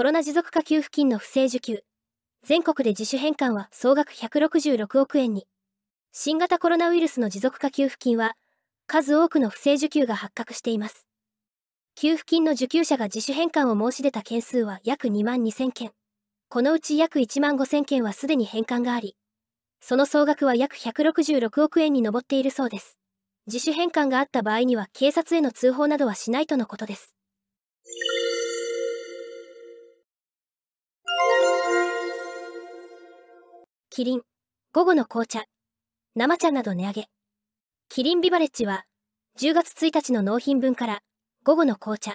コロナ持続化給付金の不正受給。全国で自主返還は総額166億円に。新型コロナウイルスの持続化給付金は、数多くの不正受給が発覚しています。給付金の受給者が自主返還を申し出た件数は約2万2000件。このうち約1万5000件はすでに返還があり、その総額は約166億円に上っているそうです。自主返還があった場合には警察への通報などはしないとのことです。キリン、午後の紅茶、生茶など値上げ。キリンビバレッジは、10月1日の納品分から、午後の紅茶、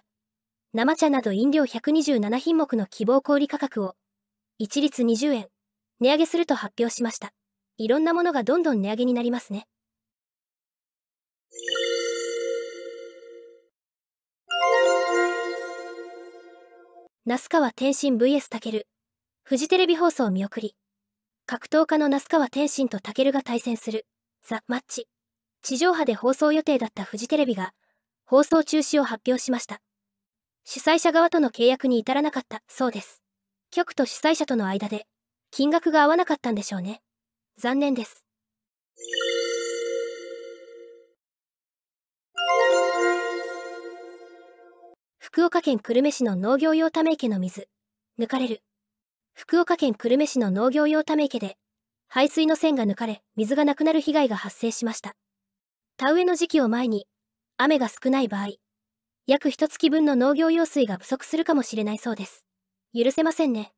生茶など飲料127品目の希望小売価格を、一律20円、値上げすると発表しました。いろんなものがどんどん値上げになりますね。那須川天心 VS たける、フジテレビ放送見送り。格闘家の那須川天心とタケルが対戦する、ザ・マッチ。地上波で放送予定だったフジテレビが、放送中止を発表しました。主催者側との契約に至らなかったそうです。局と主催者との間で、金額が合わなかったんでしょうね。残念です。福岡県久留米市の農業用ため池の水、抜かれる。福岡県久留米市の農業用ため池で、排水の線が抜かれ、水がなくなる被害が発生しました。田植えの時期を前に、雨が少ない場合、約1月分の農業用水が不足するかもしれないそうです。許せませんね。